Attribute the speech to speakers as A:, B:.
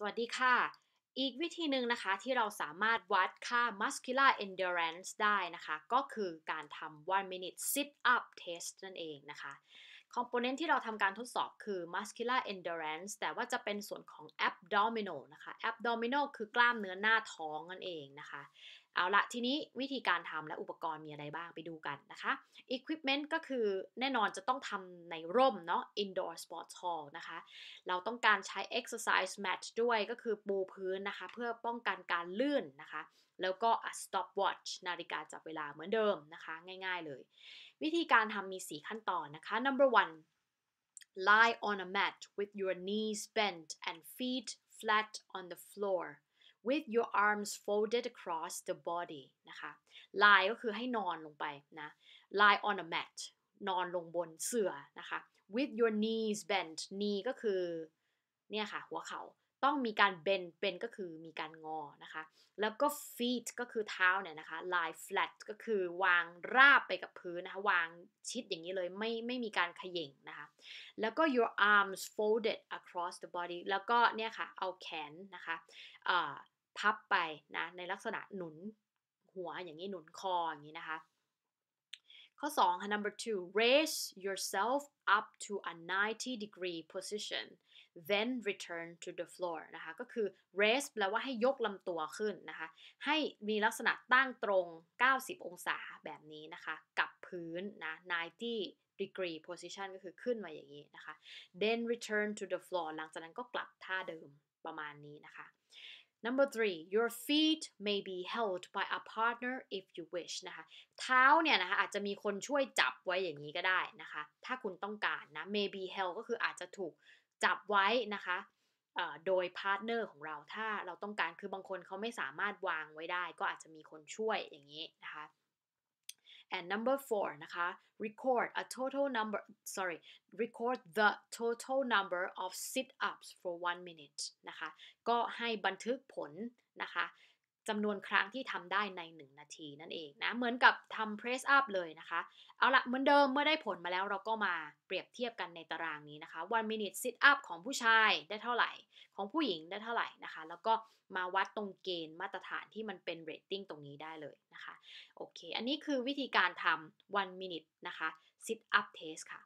A: สวัสดีค่ะ อีกวิธีหนึ่งนะคะที่เราสามารถวัดค่า muscular endurance ได้นะคะ ก็คือการทำ one minute sit up test นั่นเองนะคะ คอมโพเนนต์ที่เราทำการทดสอบคือ muscular endurance แต่ว่าจะเป็นส่วนของ abdominal นะคะ abdominal คือกล้ามเนื้อหน้าท้องนั่นเองนะคะเอาละทีนี้วิธีการทำและอุปกรณ์มีอะไรบ้างไปดูกันนะคะ Equipment ก็คือแน่นอนจะต้องทำในร่ม เนาะ Indoor Sports Hall นะคะ เราต้องการใช้ Exercise Mat ด้วยก็คือ ปูพื้นนะคะ เพื่อป้องกันการลื่นนะคะ แล้วก็ stopwatch นาฬิกาจับเวลาเหมือนเดิมนะคะ ง่ายๆเลย วิธีการทำมี 4 ขั้นตอนนะคะ number one lie on a mat with your knees bent and feet flat on the floor with your arms folded across the body นะคะ lie ก็คือให้นอนลงไป นะ lie on a mat นอนลงบนเสื่อ นะคะ with your knees bent knee ก็คือ เนี่ยค่ะ หัวเขา่า ต้องมีการ b n บ b เ n นก็คือมีการงอนะคะ แล้วก็ feet ก็คือเท้าเนี่ยนะคะ lie flat ก็คือวางราบไปกับพื้นนะคะวางชิดอย่างนี้เลย ไม่ไม่มีการขย่งนะคะ แล้วก็ your arms folded across the body แล้วก็เนี่ยค่ะ เอาแขนนะคะพับไปนะในลักษณะหนุนหัวอย่างนี้หนุนคออย่างนี้นะคะ ข้อ 2 ค่ะ number two raise yourself up to a 90 degree position then return to the floor นะคะก็คือ raise แปลว่าให้ยกลำตัวขึ้นนะคะ ให้มีลักษณะตั้งตรง 90 องศาแบบนี้นะคะ กับพื้นนะ90 degree position ก็คือขึ้นมาอย่างนี้นะคะ then return to the floor หลังจากนั้นก็กลับท่าเดิมประมาณนี้นะคะ Number three your feet may be held by a partner if you wish นะคะเท้าเนี่ยนะคะอาจจะมีคนช่วยจับไว้อย่างนี้ก็ได้นะคะ ถ้าคุณต้องการนะ may be held ก็คืออาจจะถูกจับไว้นะคะโดยพาร์ทเนอร์ของเรา ถ้าเราต้องการคือบางคนเขาไม่สามารถวางไว้ได้ก็อาจจะมีคนช่วยอย่างนี้นะคะ and number four นะคะ record a total number sorry record the total number of sit ups for one minute นะคะก็ให้บันทึกผลนะคะจำนวนครั้งที่ทำได้ใน 1 นาทีนั่นเองนะเหมือนกับทำ press up เลยนะคะเอาละเหมือนเดิมเมื่อได้ผลมาแล้วเราก็มาเปรียบเทียบกันในตารางนี้นะคะ one minute sit up ของผู้ชายได้เท่าไหร่ ของผู้หญิงได้เท่าไหร่นะคะ แล้วก็มาวัดตรงเกณฑ์มาตรฐานที่มันเป็น rating ตรงนี้ได้เลยนะคะโอเค อันนี้คือวิธีการทำ one minute นะคะ sit up test ค่ะ